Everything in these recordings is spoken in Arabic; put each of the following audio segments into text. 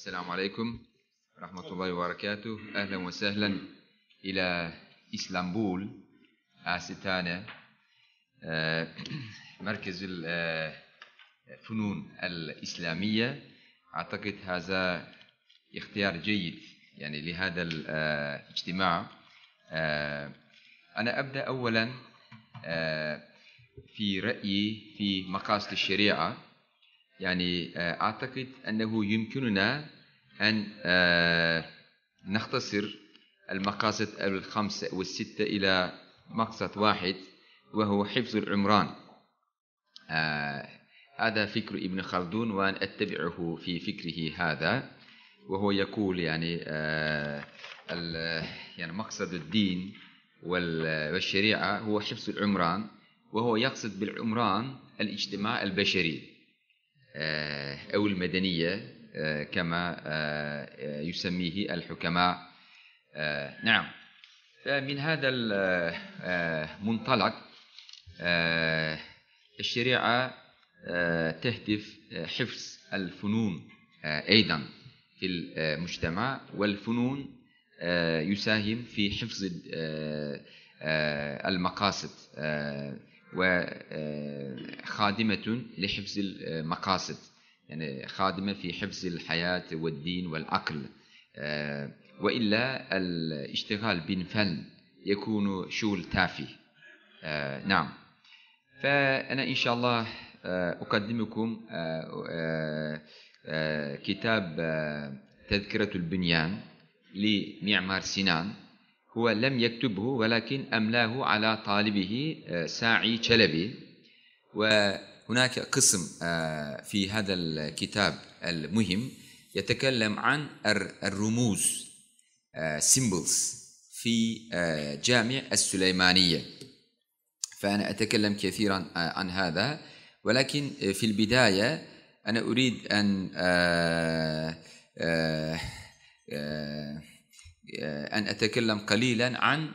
السلام عليكم ورحمة الله وبركاته أهلا وسهلا إلى إسلامبول أستانا آه، مركز الفنون آه، الإسلامية أعتقد هذا اختيار جيد يعني لهذا الاجتماع آه، أنا أبدأ أولا في رأيي في مقاصد الشريعة يعني آه، أعتقد أنه يمكننا أن آه، نختصر المقاصد الخمسة والستة إلى مقصد واحد وهو حفظ العمران آه، هذا فكر ابن خلدون وأن أتبعه في فكره هذا وهو يقول يعني يعني مقصد الدين والشريعة هو حفظ العمران وهو يقصد بالعمران الاجتماع البشري آه، أو المدنية آه، كما آه، يسميه الحكماء نعم فمن هذا المنطلق الشريعة تهدف حفظ الفنون أيضا في المجتمع والفنون يساهم في حفظ المقاصد وخادمة آه، لحفظ المقاصد يعني خادمة في حفظ الحياة والدين والعقل آه، وإلا الاشتغال بالفن يكون شغل تافه آه، نعم فأنا إن شاء الله أقدمكم كتاب تذكرة البنيان لمعمار سنان هو لم يكتبه ولكن أملاه على طالبه آه، ساعي شلبي وهناك قسم آه، في هذا الكتاب المهم يتكلم عن الرموز سيمبلز آه، في جامع السليمانية فأنا أتكلم كثيرا عن هذا ولكن في البداية أنا أريد أن أن أتكلم قليلا عن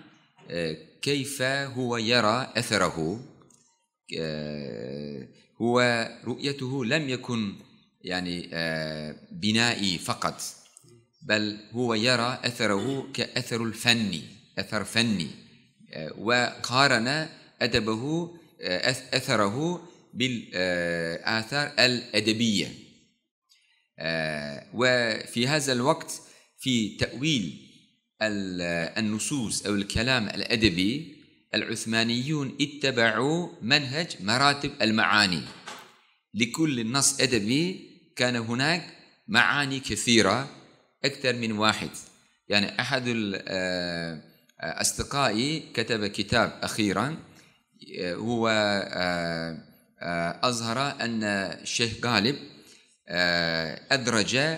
آه، كيف هو يرى أثره آه، هو رؤيته لم يكن يعني آه، بنائي فقط بل هو يرى أثره كأثر الفني أثر فني وقارن أدبه أثره بالآثار الأدبية وفي هذا الوقت في تأويل النصوص أو الكلام الأدبي العثمانيون اتبعوا منهج مراتب المعاني لكل نص أدبي كان هناك معاني كثيرة أكثر من واحد يعني أحد آه، أصدقائي كتب كتاب أخيرا هو أظهر آه، آه، أن الشيخ غالب أدرج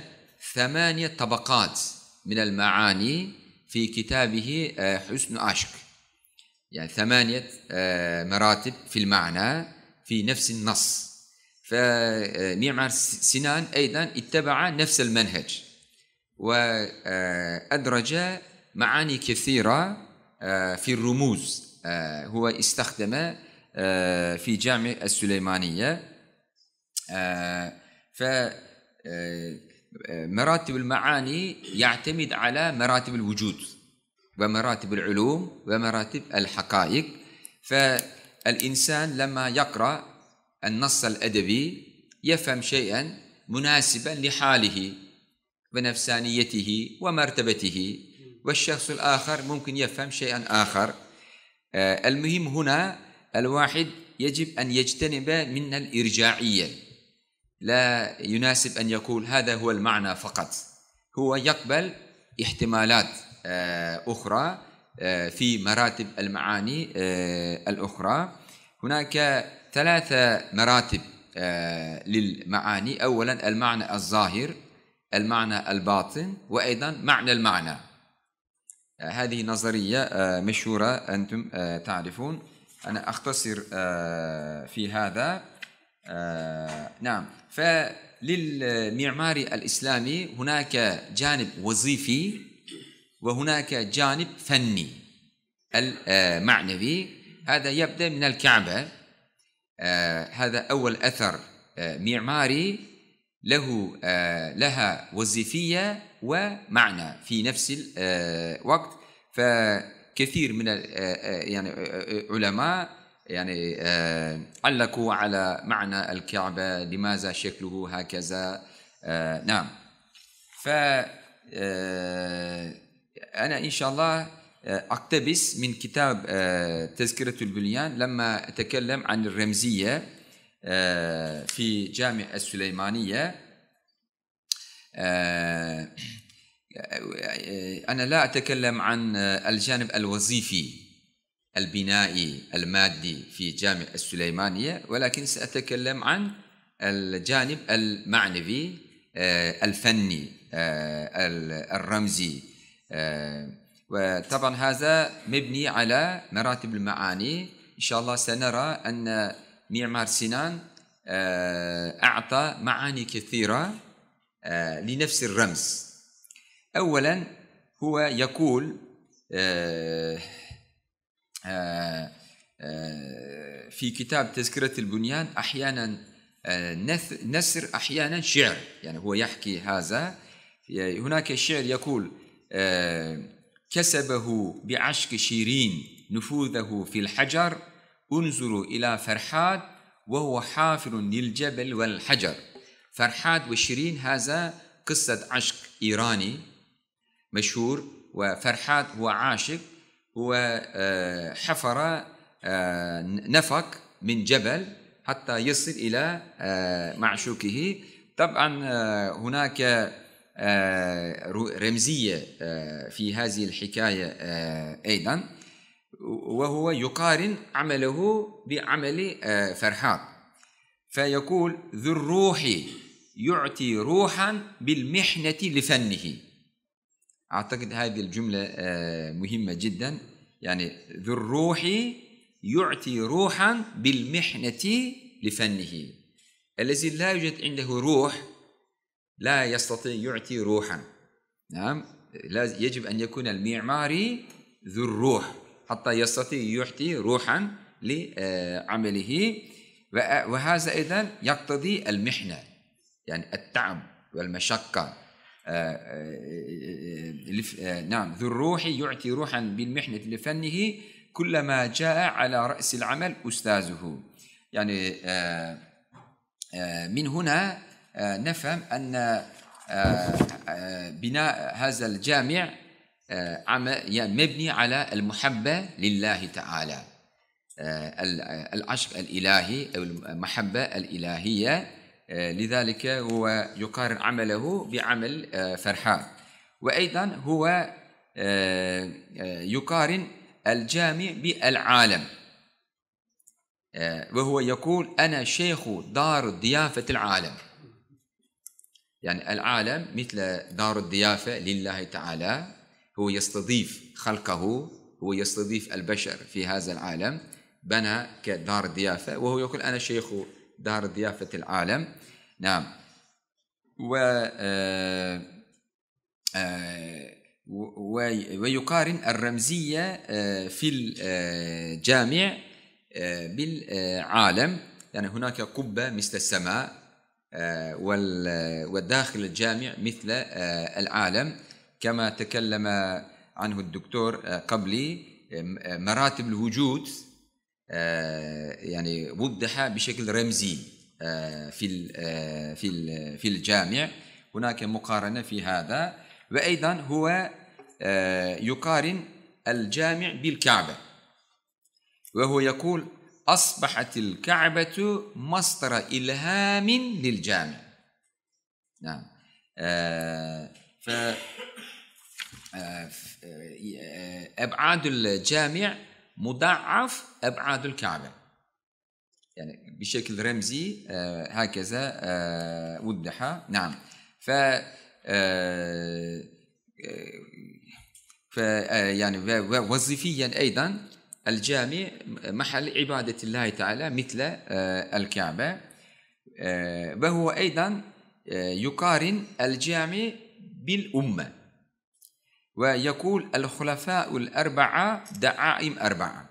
ثمانية طبقات من المعاني في كتابه آه، حسن عشق يعني ثمانية آه، مراتب في المعنى في نفس النص فمعمار سنان أيضا اتبع نفس المنهج وأدرج آه، معاني كثيرة في الرموز هو استخدم في جامع السليمانية ف مراتب المعاني يعتمد على مراتب الوجود ومراتب العلوم ومراتب الحقائق فالإنسان لما يقرأ النص الأدبي يفهم شيئا مناسبا لحاله ونفسانيته ومرتبته والشخص الآخر ممكن يفهم شيئا آخر آه، المهم هنا الواحد يجب أن يجتنب من الإرجاعية لا يناسب أن يقول هذا هو المعنى فقط هو يقبل احتمالات آه، أخرى آه، في مراتب المعاني آه، الأخرى هناك ثلاثة مراتب للمعاني أولا المعنى الظاهر المعنى الباطن وأيضا معنى المعنى هذه نظرية مشهورة أنتم تعرفون أنا أختصر في هذا آه، نعم فللمعماري الإسلامي هناك جانب وظيفي وهناك جانب فني المعنوي هذا يبدأ من الكعبة آه، هذا أول أثر آه، معماري له لها وظيفية ومعنى في نفس الوقت فكثير من يعني علماء يعني آه، علقوا على معنى الكعبة لماذا شكله هكذا آه، نعم ف آه، أنا إن شاء الله أقتبس من كتاب تذكرة البنيان لما أتكلم عن الرمزية في جامع السليمانية أنا لا أتكلم عن الجانب الوظيفي البنائي المادي في جامع السليمانية ولكن سأتكلم عن الجانب المعنوي آه، الفني آه، الرمزي آه، وطبعا هذا مبني على مراتب المعاني إن شاء الله سنرى أن معمار سنان أعطى معاني كثيرة لنفس الرمز أولا هو يقول آه، آه، في كتاب تذكرة البنيان أحيانا آه، نثر أحيانا شعر يعني هو يحكي هذا هناك شعر يقول كسبه بعشق شيرين نفوذه في الحجر انظروا إلى فرحات وهو حافر للجبل والحجر فرحات وشيرين هذا قصة عشق إيراني مشهور وفرحات هو عاشق وحفر آه، نفق من جبل حتى يصل إلى آه، معشوقه طبعا آه، هناك رمزية في هذه الحكاية أيضا وهو يقارن عمله بعمل فرحات فيقول ذو الروح يعطي روحا بالمحنة لفنه اعتقد هذه الجمله آه، مهمه جدا يعني ذو الروح يعطي روحا بالمحنه لفنه الذي لا يوجد عنده روح لا يستطيع يعطي روحا نعم يجب ان يكون المعماري ذو الروح حتى يستطيع يعطي روحا لعمله وهذا ايضا يقتضي المحنه يعني التعب والمشقه آه، آه، آه، نعم ذو الروح يعطي روحا بالمحنة لفنه كلما جاء على رأس العمل أستاذه يعني من هنا نفهم أن بناء هذا الجامع يعني مبني على المحبة لله تعالى العشق الإلهي أو المحبة الإلهية آه، لذلك هو يقارن عمله بعمل آه، فرحان وأيضا هو آه، يقارن الجامع بالعالم وهو يقول أنا شيخ دار ضيافة العالم يعني العالم مثل دار الضيافة لله تعالى هو يستضيف خلقه هو يستضيف البشر في هذا العالم بنى كدار ضيافة وهو يقول أنا شيخ دار ضيافة العالم نعم و آه، آه، ويقارن الرمزية آه، في الجامع بالعالم يعني هناك قبة مثل السماء والداخل الجامع مثل العالم كما تكلم عنه الدكتور قبلي مراتب الوجود آه، يعني وضح بشكل رمزي آه، في آه، في في الجامع هناك مقارنه في هذا وايضا هو يقارن الجامع بالكعبه وهو يقول اصبحت الكعبه مصدر الهام للجامع نعم ف ابعاد الجامع مضاعف أبعاد الكعبة يعني بشكل رمزي آه، هكذا آه، وضح نعم ف آه، ف يعني وظيفيا ايضا الجامع محل عباده الله تعالى مثل الكعبه وهو ايضا يقارن الجامع بالامه ويقول الخلفاء الأربعة دعائم أربعة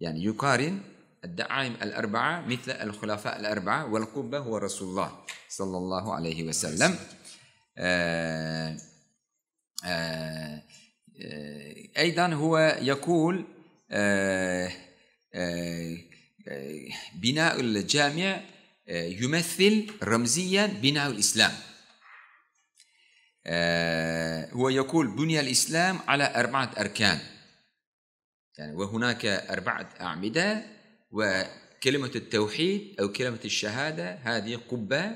يعني يقارن الدعائم الأربعة مثل الخلفاء الأربعة والقبة هو رسول الله صلى الله عليه وسلم آه، آه، آه، أيضا هو يقول بناء الجامع يمثل رمزيا بناء الإسلام آه، هو يقول بني الإسلام على أربعة أركان يعني وهناك أربعة أعمدة وكلمة التوحيد أو كلمة الشهادة هذه قبة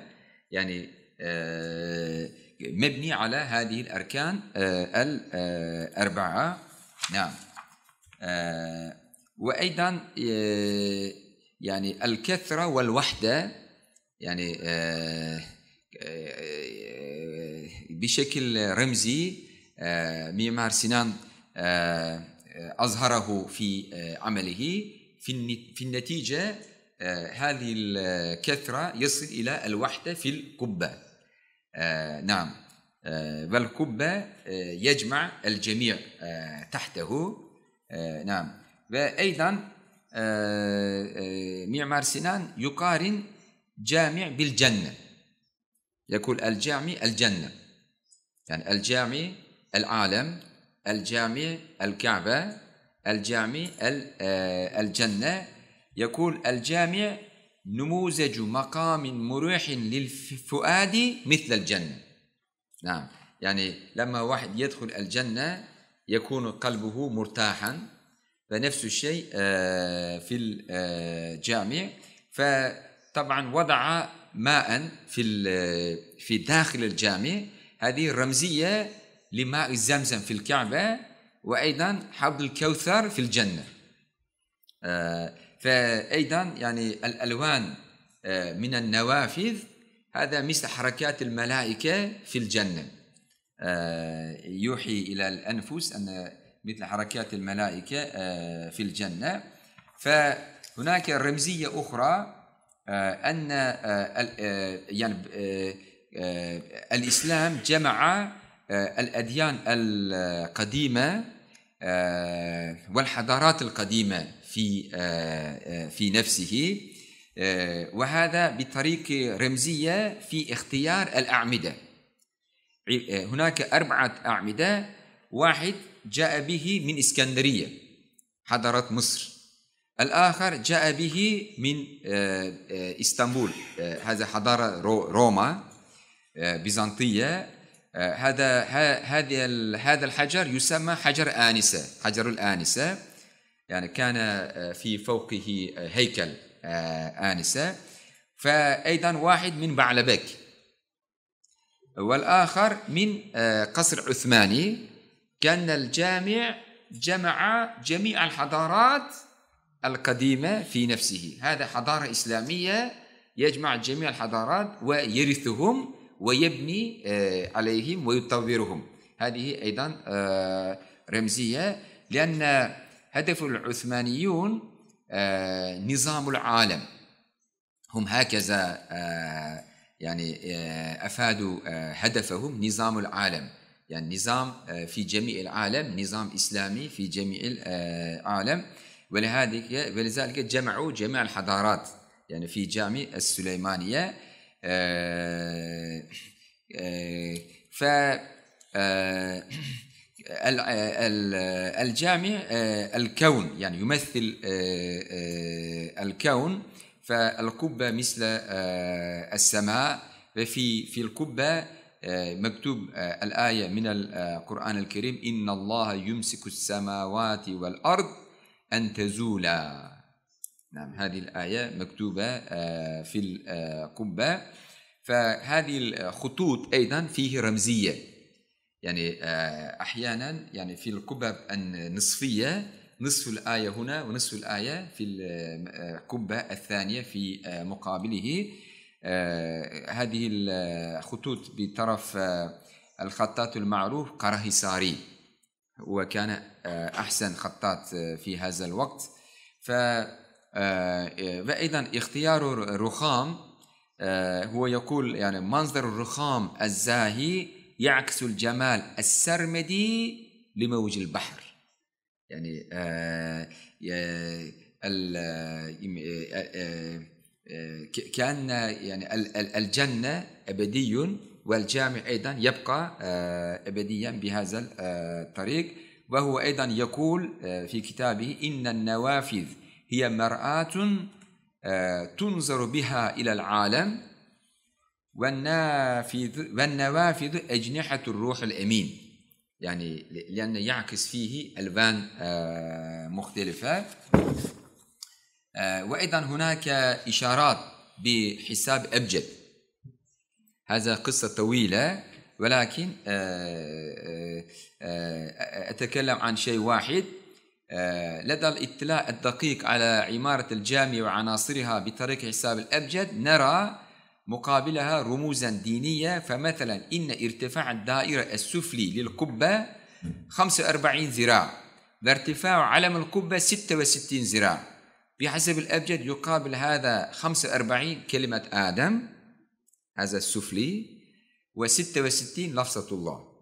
يعني آه، مبني على هذه الأركان آه، الأربعة نعم وأيضا يعني الكثرة والوحدة يعني بشكل رمزي آه، معمار سنان آه، آه، أظهره في عمله في النتيجة هذه الكثرة يصل إلى الوحدة في الكبة نعم والكبة يجمع الجميع تحته نعم وأيضا معمار سنان يقارن جامع بالجنة يقول الجامع الجنة يعني الجامع العالم الجامع الكعبة الجامع آه، الجنة يقول الجامع نموذج مقام مريح للفؤاد مثل الجنة نعم يعني لما واحد يدخل الجنة يكون قلبه مرتاحا فنفس الشيء آه، في الجامع آه، فطبعا وضع ماء في في داخل الجامع هذه رمزية لماء زمزم في الكعبة وأيضا حوض الكوثر في الجنة آه، فأيضا يعني الألوان آه، من النوافذ هذا مثل حركات الملائكة في الجنة آه، يوحي إلى الأنفس أن مثل حركات الملائكة في الجنة فهناك رمزية أخرى آه، ان آه، آه، يعني الاسلام جمع الاديان القديمه والحضارات القديمه في في نفسه وهذا بطريقه رمزيه في اختيار الاعمده هناك اربعه اعمده واحد جاء به من اسكندريه حضاره مصر الآخر جاء به من آه، آه، إسطنبول آه، هذا حضارة روما بيزنطية هذا هذا هذا الحجر يسمى حجر آنسة حجر الآنسة يعني كان في فوقه هيكل آنسة فأيضا واحد من بعلبك والآخر من قصر عثماني كان الجامع جمع جميع الحضارات القديمة في نفسه هذا حضارة إسلامية يجمع جميع الحضارات ويرثهم ويبني آه، عليهم ويطورهم هذه أيضا آه، رمزية لأن هدف العثمانيون آه، نظام العالم هم هكذا يعني أفادوا هدفهم نظام العالم يعني نظام في جميع العالم نظام إسلامي في جميع العالم ولهذه ولذلك جمعوا جميع الحضارات يعني في جامع السليمانية آه، آه، ف آه، الجامع الكون يعني يمثل الكون فالقبة مثل السماء وفي في القبة مكتوب الآية من القرآن الكريم إن الله يمسك السماوات والأرض أن تزولا نعم هذه الآية مكتوبة آه، في القبة آه، فهذه الخطوط أيضا فيه رمزية يعني آه، أحيانا يعني في القبة النصفية نصف الآية هنا ونصف الآية في القبة الثانية في مقابله هذه الخطوط بطرف الخطاط المعروف قرهساري وكان آه، أحسن خطاط آه، في هذا الوقت ف وأيضا آه، اختيار الرخام هو يقول يعني منظر الرخام الزاهي يعكس الجمال السرمدي لموج البحر يعني كان يعني الجنة أبدي والجامع أيضا يبقى آه، أبديا بهذا الطريق آه، وهو أيضا يقول آه، في كتابه إن النوافذ هي مرآة تنظر بها إلى العالم والنافذ والنوافذ أجنحة الروح الأمين يعني لان يعكس فيه ألوان مختلفة وأيضا هناك إشارات بحساب أبجد هذا قصة طويلة ولكن آه، آه، آه، أتكلم عن شيء واحد لدى الاطلاع الدقيق على عمارة الجامع وعناصرها بطريق حساب الأبجد نرى مقابلها رموزا دينية فمثلا إن ارتفاع الدائرة السفلي للقبة 45 ذراع وارتفاع علم القبة 66 ذراع بحسب الأبجد يقابل هذا 45 كلمة آدم هذا السفلي و66 لفظة الله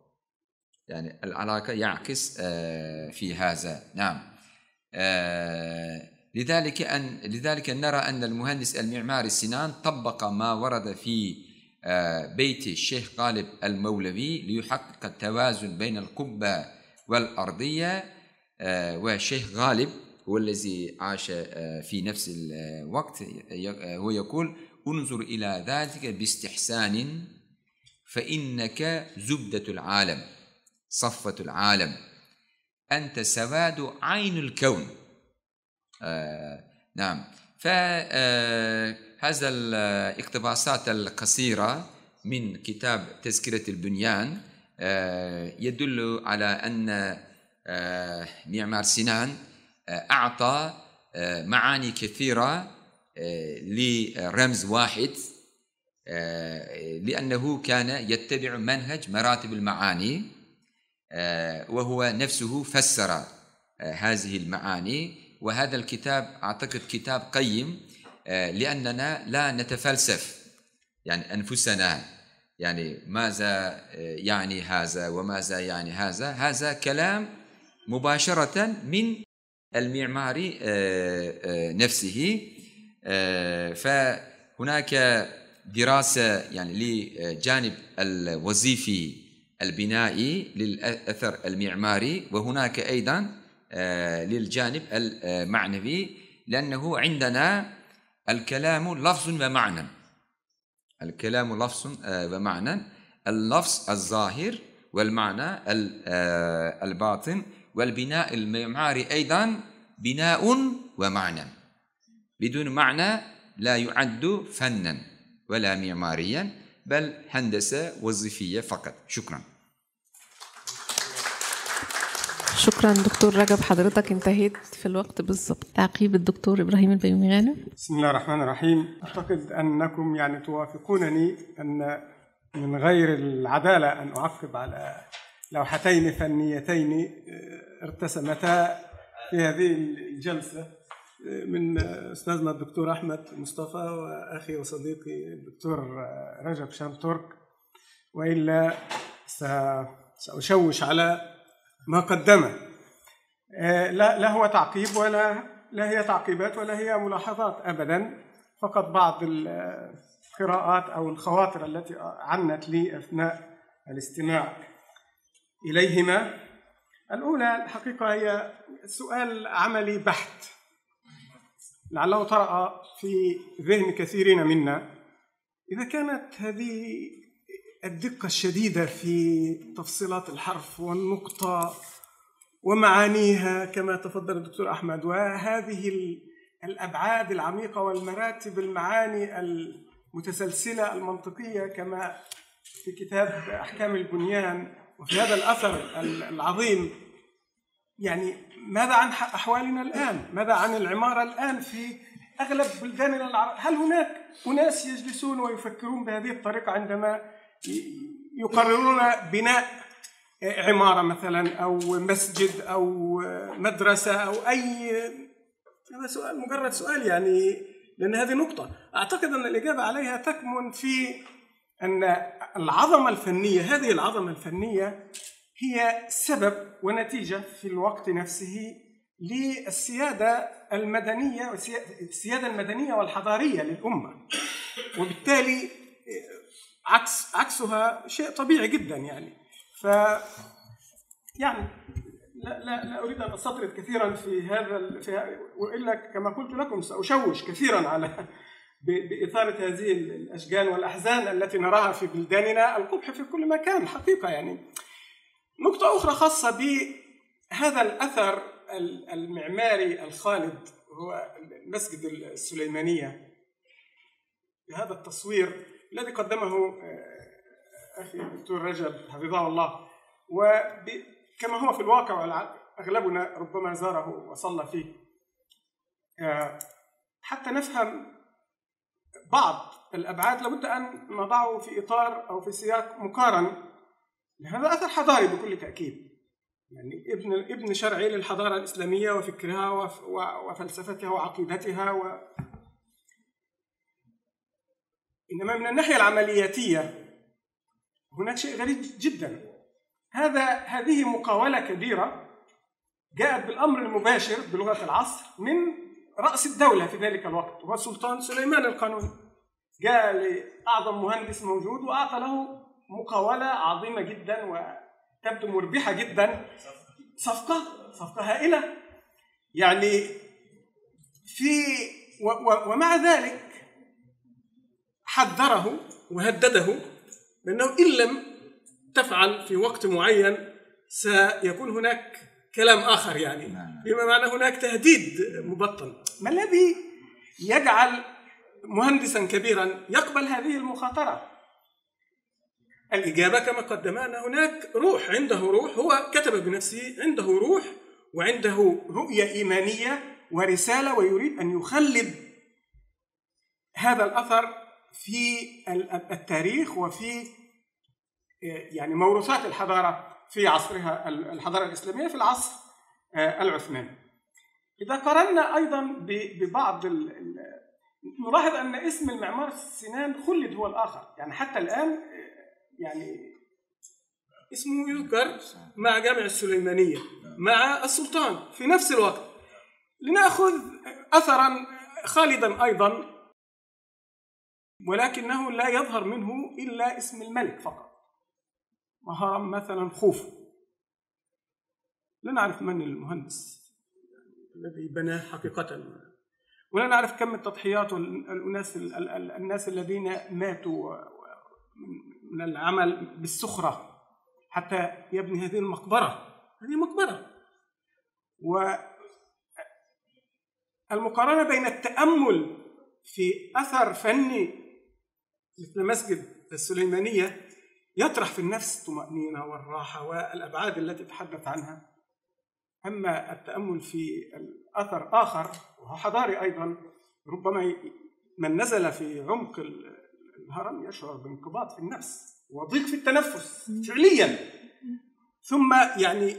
يعني العلاقة يعكس آه، في هذا نعم آه، لذلك أن لذلك نرى أن المهندس المعماري سنان طبق ما ورد في آه، بيت الشيخ غالب المولوي ليحقق التوازن بين القبة والأرضية والشيخ غالب هو الذي عاش في نفس الوقت هو يقول انظر إلى ذلك باستحسان فإنك زبدة العالم صفة العالم أنت سواد عين الكون آه نعم فهذا آه، الاقتباسات القصيرة من كتاب تذكرة البنيان آه، يدل على أن آه، معمار سنان أعطى معاني كثيرة آه، لرمز واحد آه، لأنه كان يتبع منهج مراتب المعاني آه، وهو نفسه فسر هذه المعاني وهذا الكتاب أعتقد كتاب قيم لأننا لا نتفلسف يعني أنفسنا يعني ماذا يعني هذا وماذا يعني هذا هذا كلام مباشرة من المعماري نفسه آه، فهناك دراسة يعني لجانب الوظيفي البنائي للأثر المعماري وهناك أيضا آه، للجانب المعنوي لأنه عندنا الكلام لفظ ومعنى الكلام لفظ آه، ومعنى اللفظ الظاهر والمعنى الباطن والبناء المعماري أيضا بناء ومعنى بدون معنى لا يعد فنا ولا معماريا بل هندسة وظيفية فقط شكرا شكرا دكتور رجب حضرتك انتهيت في الوقت بالظبط تعقيب الدكتور ابراهيم البيومي غانم بسم الله الرحمن الرحيم اعتقد انكم يعني توافقونني ان من غير العداله ان اعقب على لوحتين فنيتين آه، ارتسمتا في هذه الجلسه من استاذنا الدكتور احمد مصطفى واخي وصديقي الدكتور رجب شام ترك والا ساشوش على ما قدمه آه، لا لا هو تعقيب ولا لا هي تعقيبات ولا هي ملاحظات ابدا فقط بعض القراءات او الخواطر التي عنت لي اثناء الاستماع اليهما الاولى الحقيقه هي سؤال عملي بحت لعله طرأ في ذهن كثيرين منا إذا كانت هذه الدقة الشديدة في تفصيلات الحرف والنقطة ومعانيها كما تفضل الدكتور أحمد وهذه الأبعاد العميقة والمراتب المعاني المتسلسلة المنطقية كما في كتاب أحكام البنيان وفي هذا الأثر العظيم يعني ماذا عن أحوالنا الآن؟ ماذا عن العمارة الآن في أغلب بلداننا العربية؟ هل هناك أناس يجلسون ويفكرون بهذه الطريقة عندما يقررون بناء عمارة مثلا أو مسجد أو مدرسة أو أي هذا سؤال مجرد سؤال يعني لأن هذه نقطة أعتقد أن الإجابة عليها تكمن في أن العظمة الفنية هذه العظمة الفنية هي سبب ونتيجة في الوقت نفسه للسيادة المدنية السيادة المدنية والحضارية للأمة وبالتالي عكس عكسها شيء طبيعي جدا يعني ف يعني لا لا لا اريد ان استطرد كثيرا في هذا في والا كما قلت لكم ساشوش كثيرا على باثاره هذه الاشجان والاحزان التي نراها في بلداننا القبح في كل مكان حقيقه يعني نقطة أخرى خاصة بهذا الأثر المعماري الخالد هو المسجد السليمانية بهذا التصوير الذي قدمه آه، أخي الدكتور رجب حفظه الله وكما هو في الواقع أغلبنا ربما زاره وصلى فيه آه، حتى نفهم بعض الأبعاد لابد أن نضعه في إطار أو في سياق مقارن هذا أثر حضاري بكل تأكيد يعني ابن ابن شرعي للحضارة الإسلامية وفكرها وفلسفتها وعقيدتها و إنما من الناحية العملياتية هناك شيء غريب جدا هذا هذه مقاولة كبيرة جاءت بالأمر المباشر بلغة العصر من رأس الدولة في ذلك الوقت وهو السلطان سليمان القانوني جاء لأعظم مهندس موجود وأعطى له مقاولة عظيمة جدا وتبدو مربحة جدا صفقة صفقة هائلة يعني في و و ومع ذلك حذره وهدده بأنه إن لم تفعل في وقت معين سيكون هناك كلام آخر يعني بما نعم، نعم. معنى هناك تهديد مبطن ما الذي يجعل مهندسا كبيرا يقبل هذه المخاطرة الإجابة كما قدمنا أن هناك روح عنده روح هو كتب بنفسه عنده روح وعنده رؤية إيمانية ورسالة ويريد أن يخلد هذا الأثر في التاريخ وفي آه، يعني موروثات الحضارة في عصرها الحضارة الإسلامية في العصر آه، العثماني إذا قرنا أيضا ببعض نلاحظ أن اسم المعمار سنان خلد هو الآخر يعني حتى الآن آه، يعني اسمه يذكر مع جامع السليمانية نعم. مع السلطان في نفس الوقت لنأخذ أثرا خالدا أيضا ولكنه لا يظهر منه إلا اسم الملك فقط وهرم مثلا خوف لا نعرف من المهندس الذي بناه حقيقة ولا نعرف كم التضحيات والناس الناس الذين ماتوا من العمل بالسخرة حتى يبني هذه المقبرة هذه مقبرة و المقارنة بين التأمل في أثر فني مثل مسجد السليمانية يطرح في النفس الطمأنينة والراحة والأبعاد التي تحدث عنها أما التأمل في أثر آخر وهو حضاري أيضا ربما من نزل في عمق الهرم يشعر بانقباض في النفس وضيق في التنفس فعليا ثم يعني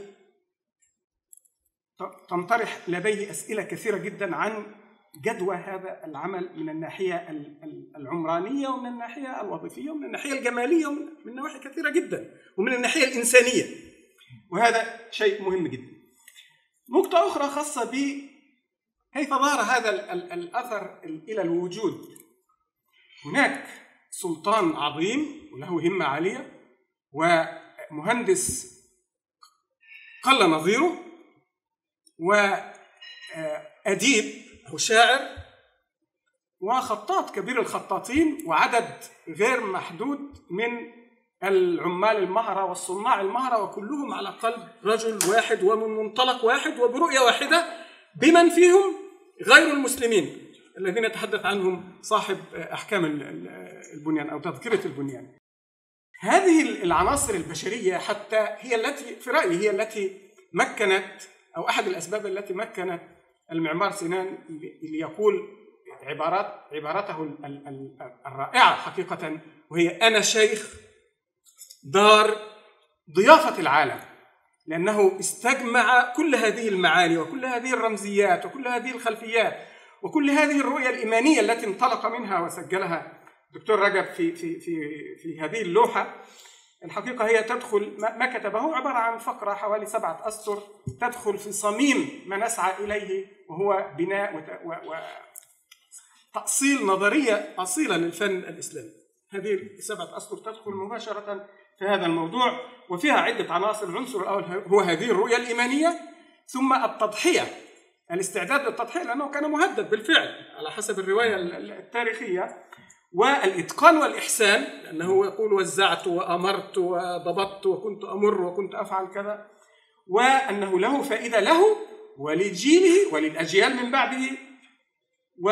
تنطرح لديه اسئله كثيره جدا عن جدوى هذا العمل من الناحيه العمرانيه ومن الناحيه الوظيفيه ومن الناحيه الجماليه ومن نواحي كثيره جدا ومن الناحيه الانسانيه وهذا شيء مهم جدا. نقطه اخرى خاصه ب كيف ظهر هذا الاثر الى الوجود هناك سلطان عظيم وله همة عالية ومهندس قل نظيره وأديب آه، وشاعر وخطاط كبير الخطاطين وعدد غير محدود من العمال المهرة والصناع المهرة وكلهم على قلب رجل واحد ومن منطلق واحد وبرؤية واحدة بمن فيهم غير المسلمين الذين يتحدث عنهم صاحب آه، أحكام البنيان او تذكره البنيان. هذه العناصر البشريه حتى هي التي في رايي هي التي مكنت او احد الاسباب التي مكنت المعمار سنان ليقول عبارات عبارته الرائعه حقيقه وهي انا شيخ دار ضيافه العالم لانه استجمع كل هذه المعاني وكل هذه الرمزيات وكل هذه الخلفيات وكل هذه الرؤيه الايمانيه التي انطلق منها وسجلها دكتور رجب في في في في هذه اللوحه الحقيقه هي تدخل ما كتبه عباره عن فقره حوالي سبعه اسطر تدخل في صميم ما نسعى اليه وهو بناء و, و تأصيل نظرية أصيلة للفن الإسلامي هذه السبعة أسطر تدخل مباشرة في هذا الموضوع وفيها عدة عناصر العنصر الأول هو هذه الرؤية الإيمانية ثم التضحية الاستعداد للتضحية لأنه كان مهدد بالفعل على حسب الرواية التاريخية والإتقان والإحسان لأنه يقول وزعت وأمرت وضبطت وكنت أمر وكنت أفعل كذا وأنه له فائدة له ولجيله وللأجيال من بعده و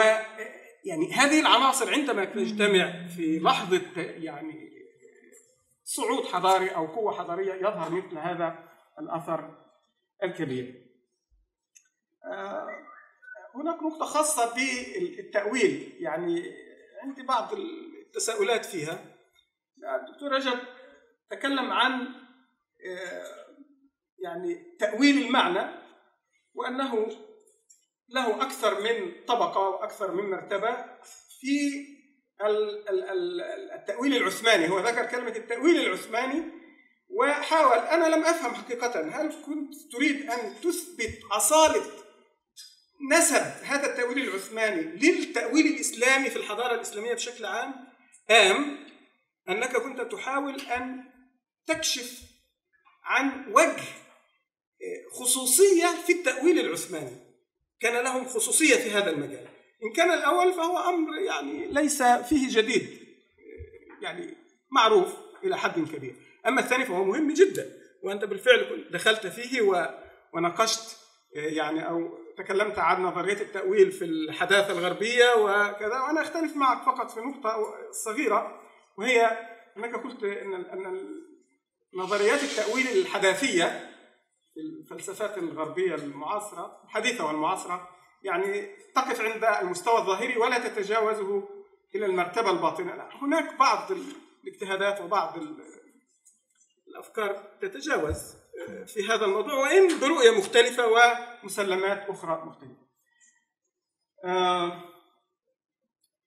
يعني هذه العناصر عندما تجتمع في لحظة يعني صعود حضاري أو قوة حضارية يظهر مثل هذا الأثر الكبير آه، هناك نقطة خاصة بالتأويل يعني عندي بعض التساؤلات فيها الدكتور رجب تكلم عن آه، يعني تأويل المعنى وأنه له أكثر من طبقة وأكثر من مرتبة في التأويل العثماني هو ذكر كلمة التأويل العثماني وحاول أنا لم أفهم حقيقة هل كنت تريد أن تثبت أصالة نسب هذا التأويل العثماني للتأويل الإسلامي في الحضارة الإسلامية بشكل عام أم أنك كنت تحاول أن تكشف عن وجه آه، خصوصية في التأويل العثماني كان لهم خصوصية في هذا المجال إن كان الأول فهو أمر يعني ليس فيه جديد آه، يعني معروف إلى حد كبير أما الثاني فهو مهم جدا وأنت بالفعل دخلت فيه وناقشت آه، يعني أو تكلمت عن نظريه التاويل في الحداثه الغربيه وكذا وانا اختلف معك فقط في نقطه صغيره وهي انك قلت ان ان نظريات التاويل الحداثيه في الفلسفات الغربيه المعاصره الحديثه والمعاصره يعني تقف عند المستوى الظاهري ولا تتجاوزه الى المرتبه الباطنه لا هناك بعض الاجتهادات وبعض الافكار تتجاوز في هذا الموضوع وإن برؤية مختلفة ومسلمات أخرى مختلفة آه،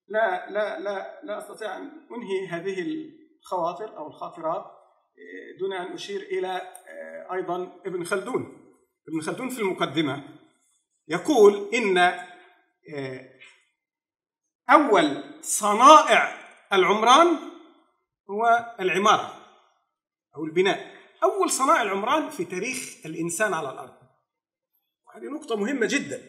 لا لا لا لا أستطيع أن أنهي هذه الخواطر أو الخاطرات آه، دون أن أشير إلى آه، أيضا ابن خلدون ابن خلدون في المقدمة يقول إن أول صنائع العمران هو العمارة أو البناء أول صنائع العمران في تاريخ الإنسان على الأرض هذه نقطة مهمة جدا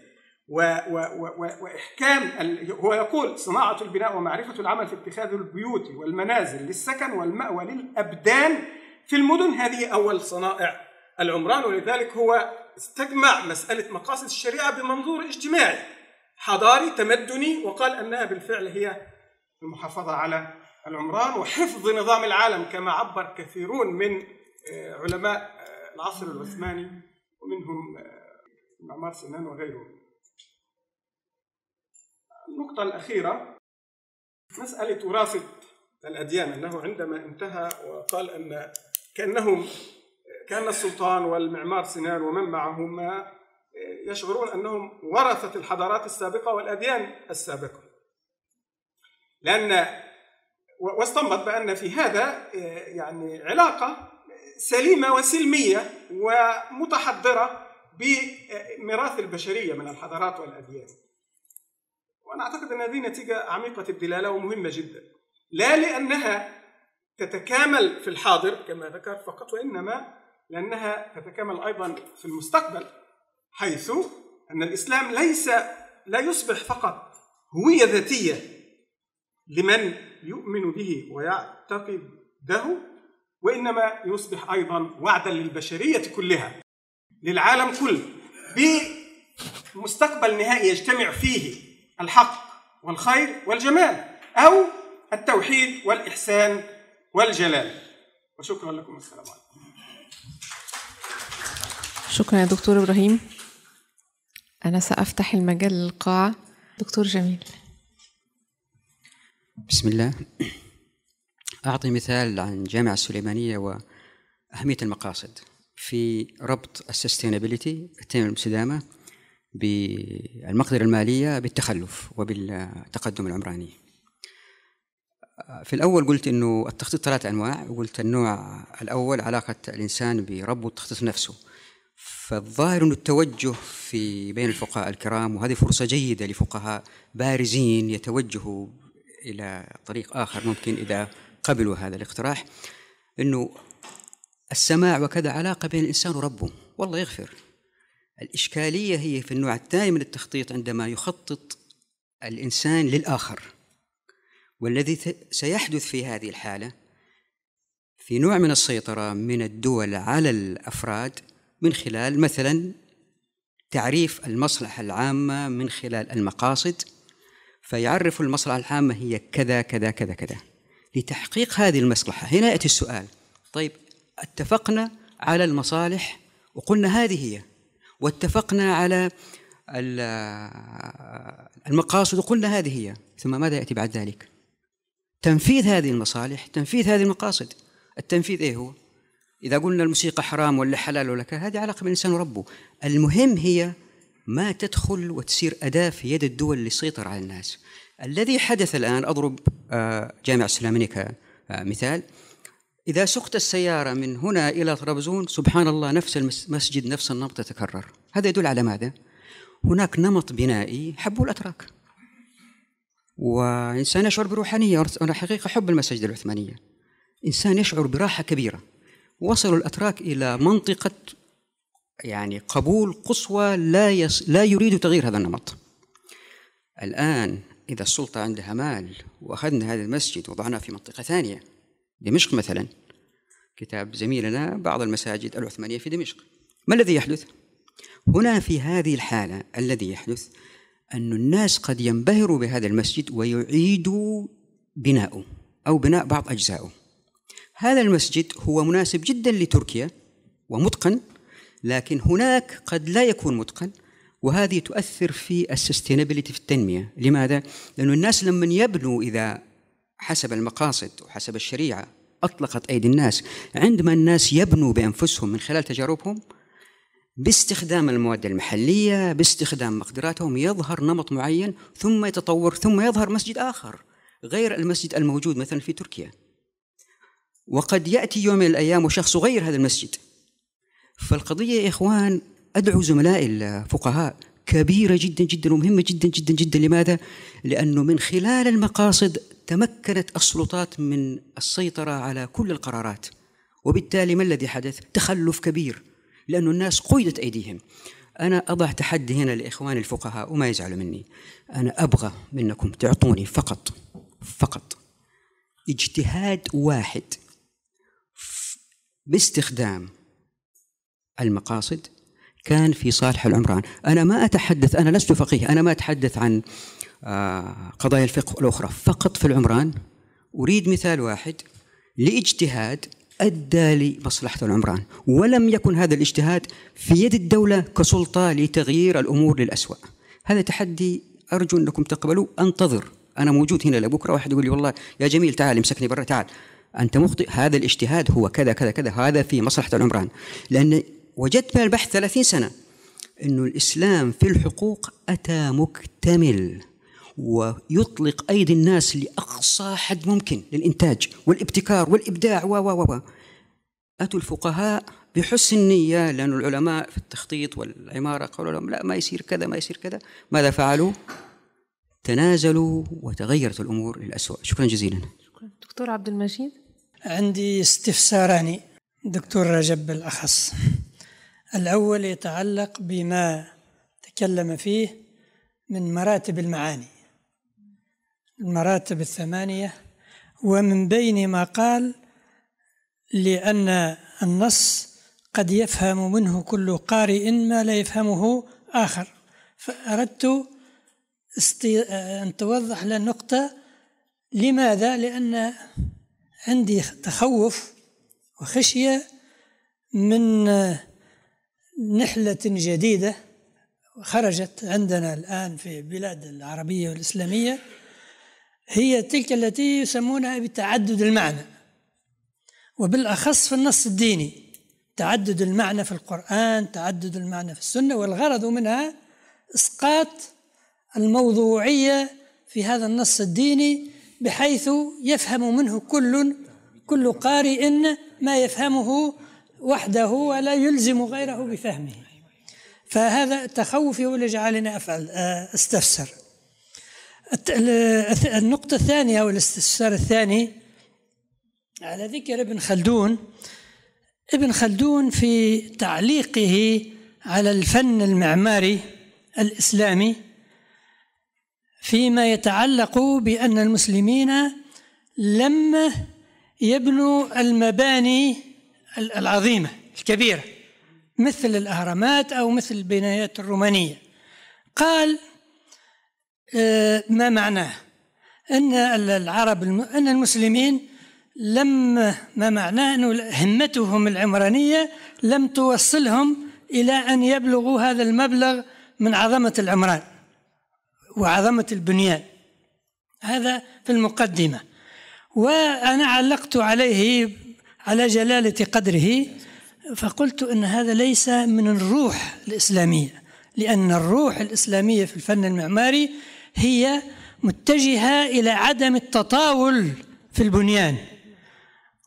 و و و وإحكام ال... هو يقول صناعة البناء ومعرفة العمل في اتخاذ البيوت والمنازل للسكن والمأوى للأبدان في المدن هذه أول صنائع العمران ولذلك هو استجمع مسألة مقاصد الشريعة بمنظور اجتماعي حضاري تمدني وقال أنها بالفعل هي المحافظة على العمران وحفظ نظام العالم كما عبر كثيرون من آه، علماء آه، العصر العثماني ومنهم معمار آه، سنان وغيره النقطة الأخيرة مسألة وراثة الأديان أنه عندما انتهى وقال أن كأنهم كان السلطان والمعمار سنان ومن معهما يشعرون أنهم ورثة الحضارات السابقة والأديان السابقة لأن واستنبط بأن في هذا يعني علاقة سليمه وسلميه ومتحضره بميراث البشريه من الحضارات والاديان. وانا اعتقد ان هذه نتيجه عميقه الدلاله ومهمه جدا. لا لانها تتكامل في الحاضر كما ذكرت فقط وانما لانها تتكامل ايضا في المستقبل حيث ان الاسلام ليس لا يصبح فقط هويه ذاتيه لمن يؤمن به ويعتقده وإنما يصبح أيضا وعدا للبشرية كلها للعالم كله بمستقبل نهائي يجتمع فيه الحق والخير والجمال أو التوحيد والإحسان والجلال وشكرا لكم والسلام عليكم شكرا يا دكتور إبراهيم أنا سأفتح المجال للقاعة دكتور جميل بسم الله أعطي مثال عن جامعة السليمانية وأهمية المقاصد في ربط السستينابيليتي التنمية المستدامة بالمقدرة المالية بالتخلف وبالتقدم العمراني في الأول قلت أنه التخطيط ثلاث أنواع قلت النوع الأول علاقة الإنسان بربه التخطيط نفسه فالظاهر أن التوجه في بين الفقهاء الكرام وهذه فرصة جيدة لفقهاء بارزين يتوجهوا إلى طريق آخر ممكن إذا قبلوا هذا الاقتراح انه السماع وكذا علاقه بين الانسان وربه والله يغفر الاشكاليه هي في النوع الثاني من التخطيط عندما يخطط الانسان للاخر والذي سيحدث في هذه الحاله في نوع من السيطره من الدول على الافراد من خلال مثلا تعريف المصلحه العامه من خلال المقاصد فيعرف المصلحه العامه هي كذا كذا كذا كذا لتحقيق هذه المصلحة هنا يأتي السؤال طيب اتفقنا على المصالح وقلنا هذه هي واتفقنا على المقاصد وقلنا هذه هي ثم ماذا يأتي بعد ذلك تنفيذ هذه المصالح تنفيذ هذه المقاصد التنفيذ إيه هو إذا قلنا الموسيقى حرام ولا حلال ولا كذا هذه علاقة بين الإنسان وربه المهم هي ما تدخل وتصير أداة في يد الدول اللي تسيطر على الناس الذي حدث الآن أضرب آه، جامع سلامينيكا مثال إذا سقت السيارة من هنا إلى طرابزون سبحان الله نفس المسجد نفس النمط تتكرر هذا يدل على ماذا؟ هناك نمط بنائي حبوا الأتراك وإنسان يشعر بروحانية أنا حقيقة حب المساجد العثمانية إنسان يشعر براحة كبيرة وصلوا الأتراك إلى منطقة يعني قبول قصوى لا, يس لا يريد تغيير هذا النمط الآن إذا السلطة عندها مال وأخذنا هذا المسجد وضعناه في منطقة ثانية دمشق مثلا كتاب زميلنا بعض المساجد العثمانية في دمشق ما الذي يحدث؟ هنا في هذه الحالة الذي يحدث أن الناس قد ينبهروا بهذا المسجد ويعيدوا بناؤه أو بناء بعض أجزائه هذا المسجد هو مناسب جدا لتركيا ومتقن لكن هناك قد لا يكون متقن وهذه تؤثر في السستينابيلتي في التنميه لماذا لانه الناس لما يبنوا اذا حسب المقاصد وحسب الشريعه اطلقت ايدي الناس عندما الناس يبنوا بانفسهم من خلال تجاربهم باستخدام المواد المحليه باستخدام مقدراتهم يظهر نمط معين ثم يتطور ثم يظهر مسجد اخر غير المسجد الموجود مثلا في تركيا وقد ياتي يوم من الايام وشخص غير هذا المسجد فالقضيه يا اخوان أدعو زملائي الفقهاء كبيرة جدا جدا ومهمة جدا جدا جدا لماذا؟ لأنه من خلال المقاصد تمكنت السلطات من السيطرة على كل القرارات وبالتالي ما الذي حدث؟ تخلف كبير لأن الناس قيدت أيديهم أنا أضع تحدي هنا لإخواني الفقهاء وما يزعلوا مني أنا أبغى منكم تعطوني فقط فقط اجتهاد واحد باستخدام المقاصد كان في صالح العمران أنا ما أتحدث أنا لست فقيه أنا ما أتحدث عن آه، قضايا الفقه الأخرى فقط في العمران أريد مثال واحد لاجتهاد أدى لمصلحة العمران ولم يكن هذا الاجتهاد في يد الدولة كسلطة لتغيير الأمور للأسوأ هذا تحدي أرجو أنكم تقبلوه أنتظر أنا موجود هنا لبكرة واحد يقول لي والله يا جميل تعال امسكني برا تعال أنت مخطئ هذا الاجتهاد هو كذا كذا كذا هذا في مصلحة العمران لأن وجدت من البحث 30 سنة أن الإسلام في الحقوق أتى مكتمل ويطلق أيدي الناس لأقصى حد ممكن للإنتاج والابتكار والإبداع و و و أتوا الفقهاء بحسن نية لأن العلماء في التخطيط والعمارة قالوا لهم لا ما يصير كذا ما يصير كذا ماذا فعلوا؟ تنازلوا وتغيرت الأمور للأسوأ شكرا جزيلا شكرا دكتور عبد المجيد عندي استفساران دكتور رجب بالأخص الأول يتعلق بما تكلم فيه من مراتب المعاني المراتب الثمانية ومن بين ما قال لأن النص قد يفهم منه كل قارئ ما لا يفهمه آخر فأردت استي... أن توضح للنقطة لماذا؟ لأن عندي تخوف وخشية من نحلة جديدة خرجت عندنا الآن في بلاد العربية والإسلامية هي تلك التي يسمونها بتعدد المعنى وبالأخص في النص الديني تعدد المعنى في القرآن تعدد المعنى في السنة والغرض منها إسقاط الموضوعية في هذا النص الديني بحيث يفهم منه كل كل قارئ ما يفهمه وحده ولا يلزم غيره بفهمه فهذا تخوفي هو اللي جعلني افعل آه، استفسر النقطة الثانية أو الاستفسار الثاني على ذكر ابن خلدون ابن خلدون في تعليقه على الفن المعماري الإسلامي فيما يتعلق بأن المسلمين لم يبنوا المباني العظيمة الكبيرة مثل الأهرامات أو مثل البنايات الرومانية قال آه، ما معناه أن العرب أن المسلمين لم ما معناه أن همتهم العمرانية لم توصلهم إلى أن يبلغوا هذا المبلغ من عظمة العمران وعظمة البنيان هذا في المقدمة وأنا علقت عليه على جلالة قدره فقلت أن هذا ليس من الروح الإسلامية لأن الروح الإسلامية في الفن المعماري هي متجهة إلى عدم التطاول في البنيان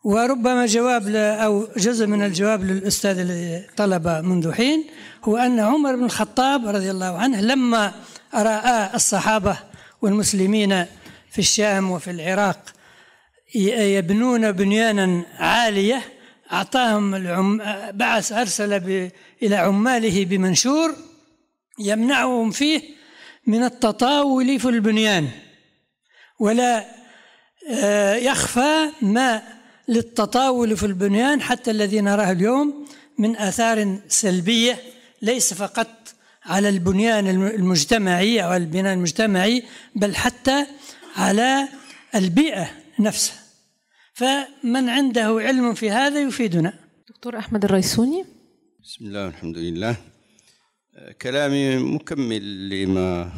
وربما جواب أو جزء من الجواب للأستاذ الذي طلب منذ حين هو أن عمر بن الخطاب رضي الله عنه لما رأى الصحابة والمسلمين في الشام وفي العراق يبنون بنيانا عاليه اعطاهم العم... بعث ارسل ب... الى عماله بمنشور يمنعهم فيه من التطاول في البنيان ولا آه، يخفى ما للتطاول في البنيان حتى الذي نراه اليوم من اثار سلبيه ليس فقط على البنيان المجتمعي او البناء المجتمعي بل حتى على البيئه نفسه فمن عنده علم في هذا يفيدنا دكتور أحمد الريسوني بسم الله والحمد لله آه، كلامي مكمل لما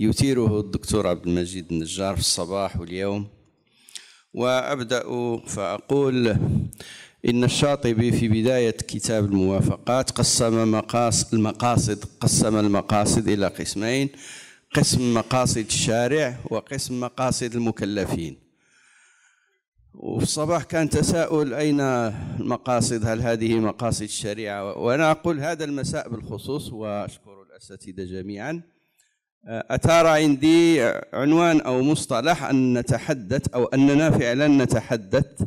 يثيره الدكتور عبد المجيد النجار في الصباح واليوم وأبدأ فأقول إن الشاطبي في بداية كتاب الموافقات قسم مقاصد المقاصد قسم المقاصد إلى قسمين قسم مقاصد الشارع وقسم مقاصد المكلفين وفي الصباح كان تساؤل أين المقاصد هل هذه مقاصد الشريعة وأنا أقول هذا المساء بالخصوص وأشكر الأساتذة جميعا أثار عندي عنوان أو مصطلح أن نتحدث أو أننا فعلا نتحدث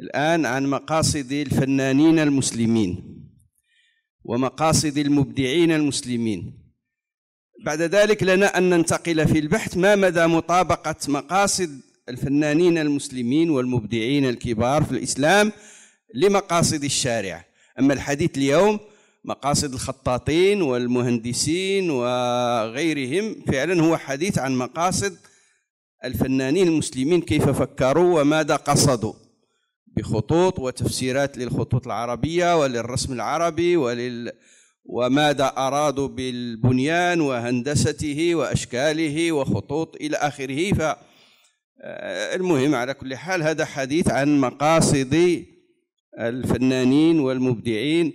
الآن عن مقاصد الفنانين المسلمين ومقاصد المبدعين المسلمين بعد ذلك لنا أن ننتقل في البحث ما مدى مطابقة مقاصد الفنانين المسلمين والمبدعين الكبار في الإسلام لمقاصد الشارع أما الحديث اليوم مقاصد الخطاطين والمهندسين وغيرهم فعلا هو حديث عن مقاصد الفنانين المسلمين كيف فكروا وماذا قصدوا بخطوط وتفسيرات للخطوط العربية وللرسم العربي ولل وماذا أرادوا بالبنيان وهندسته وأشكاله وخطوط إلى آخره آه، المهم على كل حال هذا حديث عن مقاصد الفنانين والمبدعين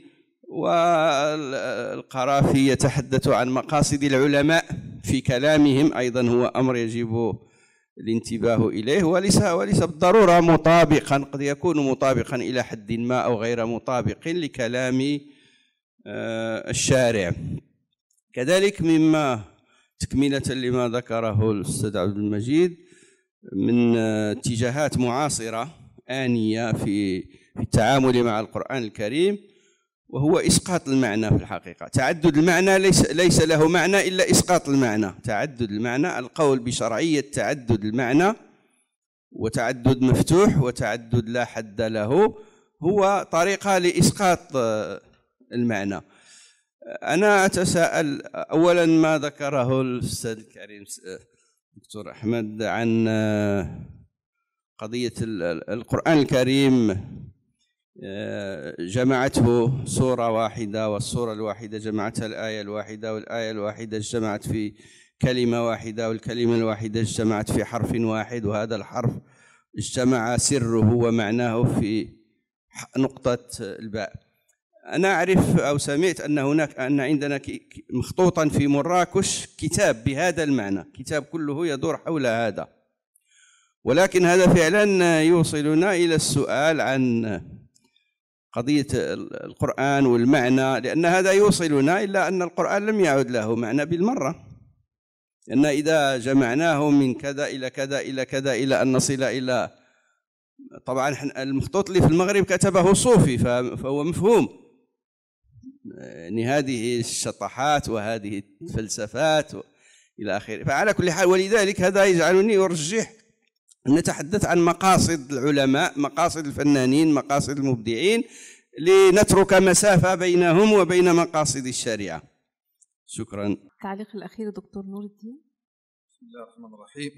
والقرافي يتحدث عن مقاصد العلماء في كلامهم أيضا هو أمر يجب الانتباه إليه وليس وليس بالضرورة مطابقا قد يكون مطابقا إلى حد ما أو غير مطابق لكلام آه، الشارع كذلك مما تكملة لما ذكره الأستاذ عبد المجيد من آه، اتجاهات معاصرة آنية في في التعامل مع القرآن الكريم وهو إسقاط المعنى في الحقيقة تعدد المعنى ليس, ليس له معنى إلا إسقاط المعنى تعدد المعنى القول بشرعية تعدد المعنى وتعدد مفتوح وتعدد لا حد له هو طريقة لإسقاط آه، المعنى أنا أتساءل أولا ما ذكره الأستاذ الكريم آه، دكتور أحمد عن آه، قضية القرآن الكريم آه، جمعته سورة واحدة والسورة الواحدة جمعتها الآية الواحدة والآية الواحدة اجتمعت في كلمة واحدة والكلمة الواحدة اجتمعت في حرف واحد وهذا الحرف اجتمع سره ومعناه في نقطة الباء أنا أعرف أو سمعت أن هناك أن عندنا مخطوطا في مراكش كتاب بهذا المعنى كتاب كله يدور حول هذا ولكن هذا فعلا يوصلنا إلى السؤال عن قضية القرآن والمعنى لأن هذا يوصلنا إلا أن القرآن لم يعد له معنى بالمرة لأن إذا جمعناه من كذا إلى كذا إلى كذا إلى أن نصل إلى طبعا المخطوط اللي في المغرب كتبه صوفي فهو مفهوم يعني آه، هذه الشطحات وهذه الفلسفات إلى آخره فعلى كل حال ولذلك هذا يجعلني أرجح أن نتحدث عن مقاصد العلماء مقاصد الفنانين مقاصد المبدعين لنترك مسافة بينهم وبين مقاصد الشريعة شكرا التعليق الأخير دكتور نور الدين بسم الله الرحمن الرحيم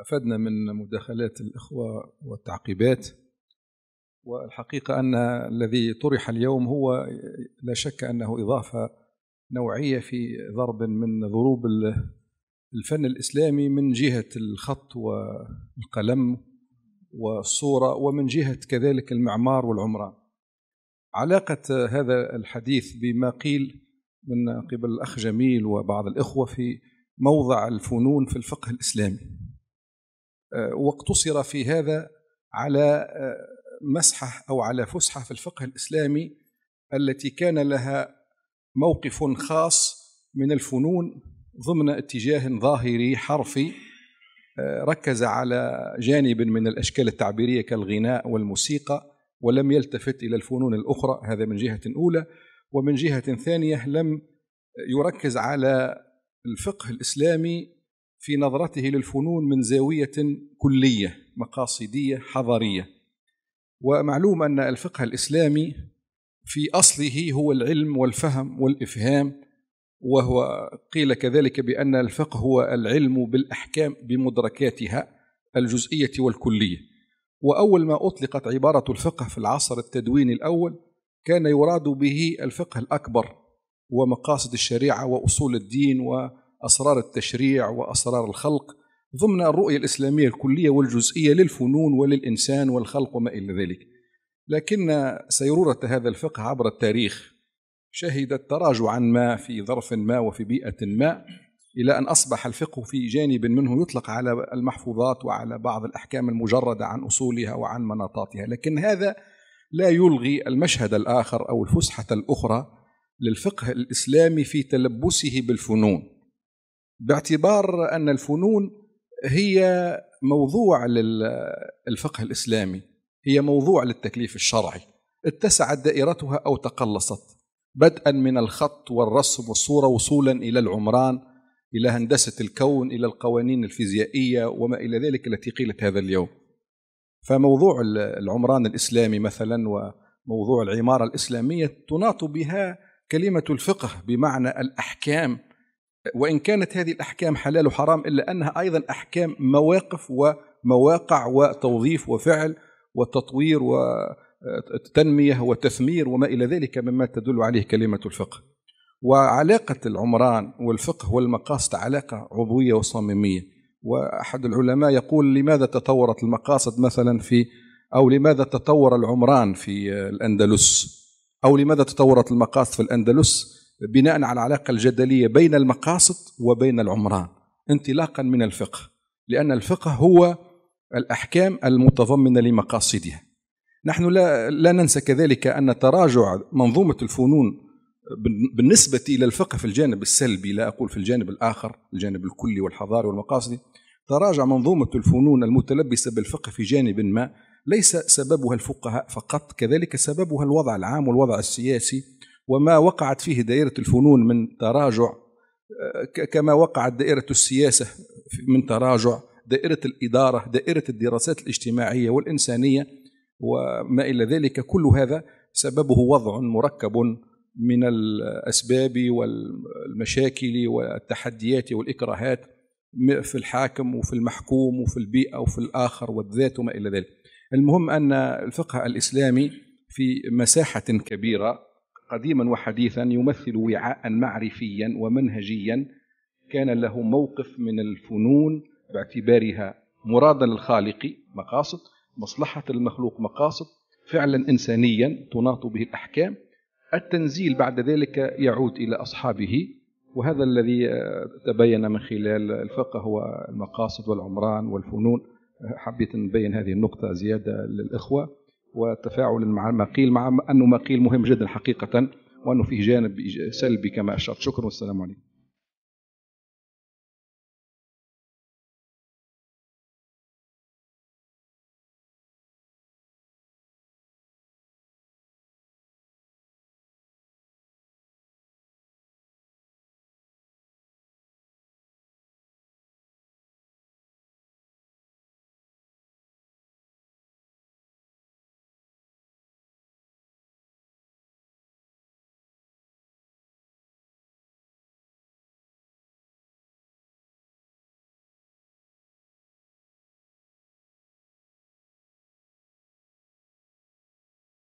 أفدنا من مداخلات الإخوة والتعقيبات والحقيقة أن الذي طرح اليوم هو لا شك أنه إضافة نوعية في ضرب من ضروب الفن الإسلامي من جهة الخط والقلم والصورة ومن جهة كذلك المعمار والعمران علاقة هذا الحديث بما قيل من قبل الأخ جميل وبعض الإخوة في موضع الفنون في الفقه الإسلامي آه، واقتصر في هذا على آه، مسحة أو على فسحة في الفقه الإسلامي التي كان لها موقف خاص من الفنون ضمن اتجاه ظاهري حرفي آه، ركز على جانب من الاشكال التعبيريه كالغناء والموسيقى ولم يلتفت الى الفنون الاخرى هذا من جهه اولى ومن جهه ثانيه لم يركز على الفقه الاسلامي في نظرته للفنون من زاويه كليه مقاصديه حضاريه ومعلوم أن الفقه الإسلامي في أصله هو العلم والفهم والإفهام وهو قيل كذلك بأن الفقه هو العلم بالأحكام بمدركاتها الجزئية والكلية وأول ما أطلقت عبارة الفقه في العصر التدويني الأول كان يراد به الفقه الأكبر ومقاصد الشريعة وأصول الدين وأسرار التشريع وأسرار الخلق ضمن الرؤية الإسلامية الكلية والجزئية للفنون وللإنسان والخلق وما إلى ذلك لكن سيرورة هذا الفقه عبر التاريخ شهدت تراجعا ما في ظرف ما وفي بيئة ما إلى أن أصبح الفقه في جانب منه يطلق على المحفوظات وعلى بعض الأحكام المجردة عن أصولها وعن مناطاتها لكن هذا لا يلغي المشهد الآخر أو الفسحة الأخرى للفقه الإسلامي في تلبسه بالفنون باعتبار أن الفنون هي موضوع للفقه الاسلامي هي موضوع للتكليف الشرعي اتسعت دائرتها او تقلصت بدءا من الخط والرسم والصوره وصولا الى العمران الى هندسه الكون الى القوانين الفيزيائيه وما الى ذلك التي قيلت هذا اليوم فموضوع العمران الاسلامي مثلا وموضوع العماره الاسلاميه تناط بها كلمه الفقه بمعنى الاحكام وإن كانت هذه الأحكام حلال وحرام إلا أنها أيضا أحكام مواقف ومواقع وتوظيف وفعل وتطوير وتنمية وتثمير وما إلى ذلك مما تدل عليه كلمة الفقه وعلاقة العمران والفقه والمقاصد علاقة عضوية وصميمية وأحد العلماء يقول لماذا تطورت المقاصد مثلا في أو لماذا تطور العمران في الأندلس أو لماذا تطورت المقاصد في الأندلس بناء على العلاقة الجدلية بين المقاصد وبين العمران انطلاقا من الفقه لأن الفقه هو الأحكام المتضمنة لمقاصدها نحن لا, لا ننسى كذلك أن تراجع منظومة الفنون بالنسبة إلى الفقه في الجانب السلبي لا أقول في الجانب الآخر الجانب الكلي والحضاري والمقاصدي تراجع منظومة الفنون المتلبسة بالفقه في جانب ما ليس سببها الفقهاء فقط كذلك سببها الوضع العام والوضع السياسي وما وقعت فيه دائرة الفنون من تراجع آه، كما وقعت دائرة السياسة من تراجع دائرة الإدارة دائرة الدراسات الاجتماعية والإنسانية وما إلى ذلك كل هذا سببه وضع مركب من الأسباب والمشاكل والتحديات والإكراهات في الحاكم وفي المحكوم وفي البيئة وفي الآخر والذات وما إلى ذلك المهم أن الفقه الإسلامي في مساحة كبيرة قديما وحديثا يمثل وعاء معرفيا ومنهجيا كان له موقف من الفنون باعتبارها مرادا للخالق مقاصد مصلحة المخلوق مقاصد فعلا إنسانيا تناط به الأحكام التنزيل بعد ذلك يعود إلى أصحابه وهذا الذي آه، تبين من خلال الفقه والمقاصد والعمران والفنون حبيت نبين هذه النقطة زيادة للإخوة وتفاعل مع ما قيل مع أنه قيل مهم جدا حقيقة وأنه فيه جانب سلبي كما أشرت شكرا والسلام عليكم